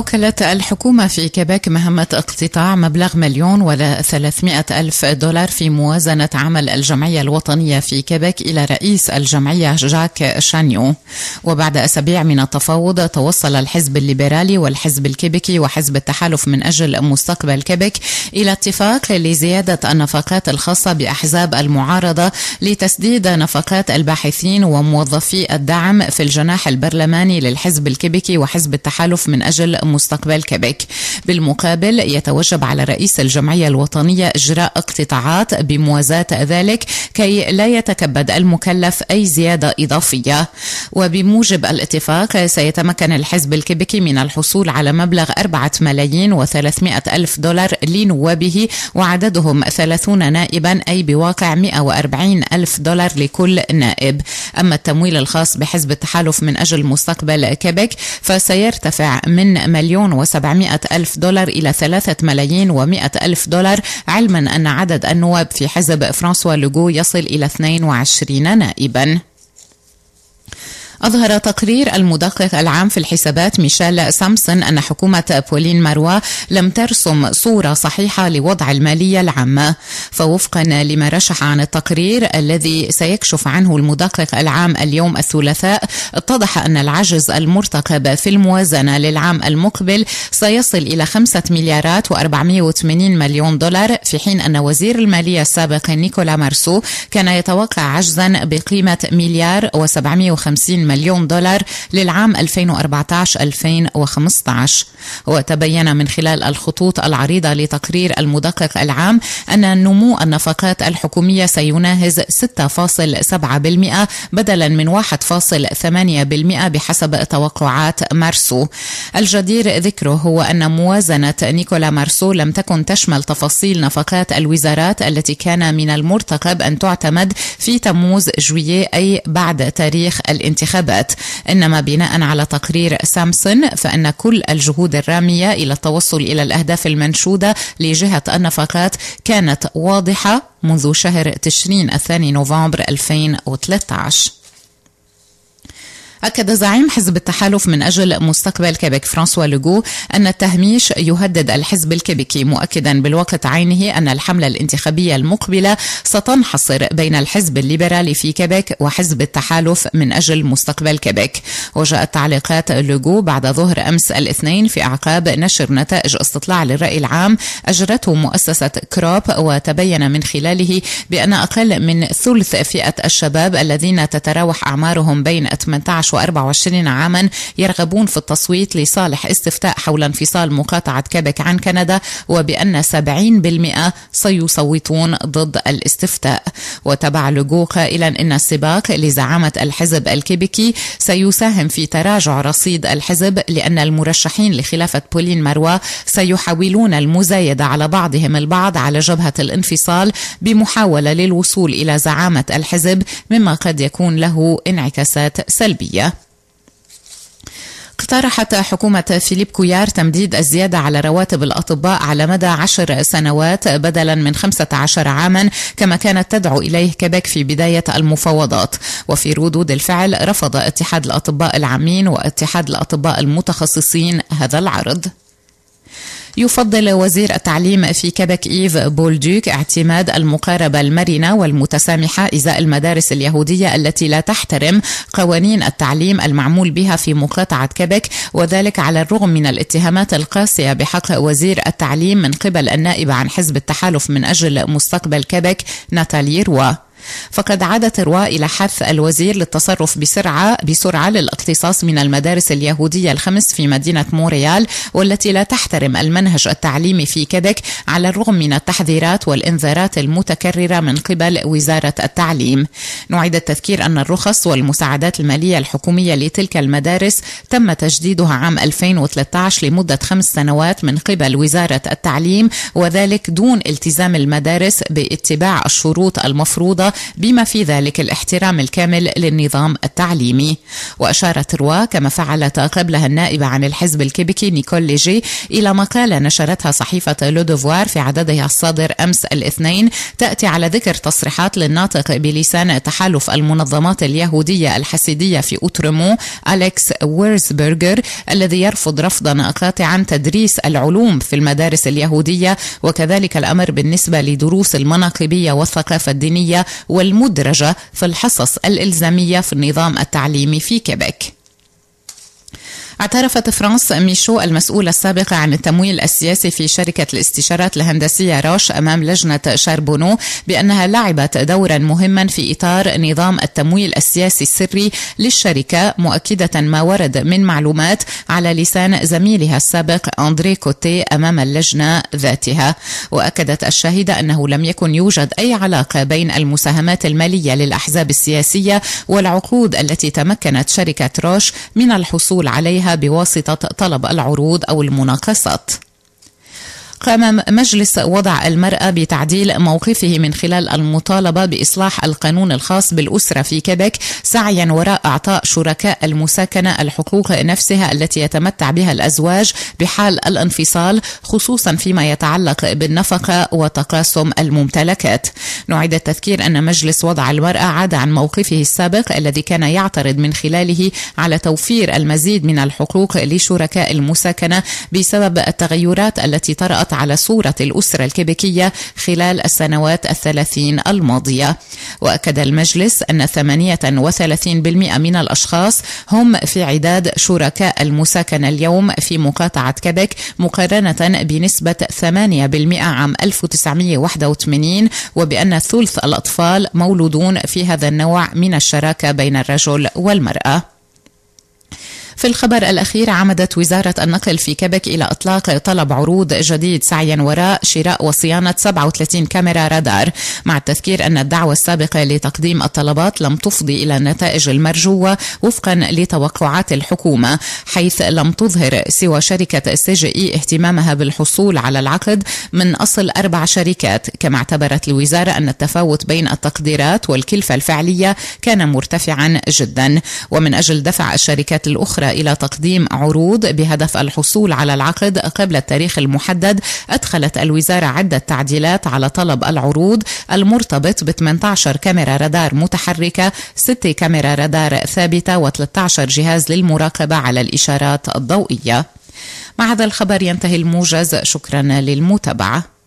أوكلت الحكومة في كيبيك مهمة اقتطاع مبلغ مليون ولا ثلاثمائة ألف دولار في موازنة عمل الجمعية الوطنية في كيبيك إلى رئيس الجمعية جاك شانيو وبعد أسابيع من التفاوض توصل الحزب الليبرالي والحزب الكيبيكي وحزب التحالف من أجل مستقبل كيبيك إلى اتفاق لزيادة النفقات الخاصة بأحزاب المعارضة لتسديد نفقات الباحثين وموظفي الدعم في الجناح البرلماني للحزب الكيبيكي وحزب التحالف من أجل مستقبل كيبيك بالمقابل يتوجب على رئيس الجمعية الوطنية إجراء اقتطاعات بموازاة ذلك كي لا يتكبد المكلف أي زيادة إضافية وبموجب الاتفاق سيتمكن الحزب الكيبيكي من الحصول على مبلغ 4 ملايين و300 ألف دولار لنوابه وعددهم 30 نائبا أي بواقع 140 ألف دولار لكل نائب أما التمويل الخاص بحزب التحالف من أجل مستقبل كيبيك فسيرتفع من مليون وسبعمائة ألف دولار إلى ثلاثة ملايين ومائة ألف دولار علما أن عدد النواب في حزب فرانسوا لوغو يصل إلى 22 نائبا أظهر تقرير المدقق العام في الحسابات ميشيل سامسون أن حكومة بولين ماروا لم ترسم صورة صحيحة لوضع المالية العامة فوفقا لما رشح عن التقرير الذي سيكشف عنه المدقق العام اليوم الثلاثاء اتضح أن العجز المرتقب في الموازنة للعام المقبل سيصل إلى 5 مليارات و480 مليون دولار في حين أن وزير المالية السابق نيكولا مارسو كان يتوقع عجزا بقيمة مليار و750 مليون دولار للعام 2014-2015 وتبين من خلال الخطوط العريضة لتقرير المدقق العام أن نمو النفقات الحكومية سيناهز 6.7% بدلا من 1.8% بحسب توقعات مارسو الجدير ذكره هو أن موازنة نيكولا مارسو لم تكن تشمل تفاصيل نفقات الوزارات التي كان من المرتقب أن تعتمد في تموز جويه أي بعد تاريخ الانتخاب ثبات إنما بناء على تقرير سامسون فإن كل الجهود الرامية إلى التوصل إلى الأهداف المنشودة لجهة النفقات كانت واضحة منذ شهر تشرين الثاني نوفمبر 2013 أكد زعيم حزب التحالف من أجل مستقبل كيبك فرانسوا لوغو أن التهميش يهدد الحزب الكيبكي مؤكدا بالوقت عينه أن الحملة الانتخابية المقبلة ستنحصر بين الحزب الليبرالي في كيبك وحزب التحالف من أجل مستقبل كيبك وجاءت تعليقات لوغو بعد ظهر أمس الاثنين في أعقاب نشر نتائج استطلاع للرأي العام أجرته مؤسسة كروب وتبين من خلاله بأن أقل من ثلث فئة الشباب الذين تتراوح أعمارهم بين 18 و 24 عاما يرغبون في التصويت لصالح استفتاء حول انفصال مقاطعة كابك عن كندا وبأن 70% سيصوتون ضد الاستفتاء وتبع لوجو قائلا إن السباق لزعامة الحزب الكيبيكي سيساهم في تراجع رصيد الحزب لأن المرشحين لخلافة بولين مروى سيحاولون المزايدة على بعضهم البعض على جبهة الانفصال بمحاولة للوصول إلى زعامة الحزب مما قد يكون له انعكاسات سلبية الدولية اقترحت حكومة فيليب كويار تمديد الزيادة على رواتب الأطباء على مدى عشر سنوات بدلا من خمسة عشر عاما كما كانت تدعو إليه كيبيك في بداية المفاوضات وفي ردود الفعل رفض اتحاد الأطباء العامين واتحاد الأطباء المتخصصين هذا العرض يفضل وزير التعليم في كبك إيف بولدوك اعتماد المقاربة المرنة والمتسامحة إزاء المدارس اليهودية التي لا تحترم قوانين التعليم المعمول بها في مقاطعة كبك وذلك على الرغم من الاتهامات القاسية بحق وزير التعليم من قبل النائبة عن حزب التحالف من أجل مستقبل كبك ناتالي روا فقد عادت روا إلى حث الوزير للتصرف بسرعة بسرعة للاقتصاص من المدارس اليهودية الخمس في مدينة موريال والتي لا تحترم المنهج التعليمي في كدك على الرغم من التحذيرات والإنذارات المتكررة من قبل وزارة التعليم نعيد التذكير أن الرخص والمساعدات المالية الحكومية لتلك المدارس تم تجديدها عام 2013 لمدة خمس سنوات من قبل وزارة التعليم وذلك دون التزام المدارس باتباع الشروط المفروضة بما في ذلك الاحترام الكامل للنظام التعليمي وأشارت روا كما فعلت قبلها النائبة عن الحزب الكيبكي نيكول ليجي إلى مقالة نشرتها صحيفة لو في عددها الصادر أمس الاثنين تأتي على ذكر تصريحات للناطق بلسان تحالف المنظمات اليهودية الحسيدية في أوترمو أليكس ويرزبرجر الذي يرفض رفضا قاطعا تدريس العلوم في المدارس اليهودية وكذلك الأمر بالنسبة لدروس المناقبية والثقافة الدينية والمدرجة في الحصص الإلزامية في النظام التعليمي في كيبك اعترفت فرانس ميشو المسؤولة السابقة عن التمويل السياسي في شركة الاستشارات الهندسية روش أمام لجنة شاربونو بأنها لعبت دورا مهما في إطار نظام التمويل السياسي السري للشركة مؤكدة ما ورد من معلومات على لسان زميلها السابق أندري كوتي أمام اللجنة ذاتها وأكدت الشاهدة أنه لم يكن يوجد أي علاقة بين المساهمات المالية للأحزاب السياسية والعقود التي تمكنت شركة روش من الحصول عليها بواسطة طلب العروض أو المناقصات قام مجلس وضع المرأة بتعديل موقفه من خلال المطالبة بإصلاح القانون الخاص بالأسرة في كيبك سعيا وراء أعطاء شركاء المساكنة الحقوق نفسها التي يتمتع بها الأزواج بحال الانفصال خصوصا فيما يتعلق بالنفقة وتقاسم الممتلكات نعيد التذكير أن مجلس وضع المرأة عاد عن موقفه السابق الذي كان يعترض من خلاله على توفير المزيد من الحقوق لشركاء المساكنة بسبب التغيرات التي طرأت سيطرت على صورة الأسرة الكيبيكية خلال السنوات الثلاثين الماضية وأكد المجلس أن 38% من الأشخاص هم في عداد شركاء المساكنة اليوم في مقاطعة كيبك مقارنة بنسبة 8% عام 1981 وبأن ثلث الأطفال مولودون في هذا النوع من الشراكة بين الرجل والمرأة في الخبر الأخير عمدت وزارة النقل في كبك إلى إطلاق طلب عروض جديد سعيا وراء شراء وصيانة 37 كاميرا رادار مع التذكير أن الدعوة السابقة لتقديم الطلبات لم تفضي إلى النتائج المرجوة وفقا لتوقعات الحكومة حيث لم تظهر سوى شركة سي جي إي اهتمامها بالحصول على العقد من أصل أربع شركات كما اعتبرت الوزارة أن التفاوت بين التقديرات والكلفة الفعلية كان مرتفعا جدا ومن أجل دفع الشركات الأخرى إلى تقديم عروض بهدف الحصول على العقد قبل التاريخ المحدد أدخلت الوزارة عدة تعديلات على طلب العروض المرتبط ب 18 كاميرا رادار متحركة 6 كاميرا رادار ثابتة و13 جهاز للمراقبة على الإشارات الضوئية مع هذا الخبر ينتهي الموجز شكرا للمتابعه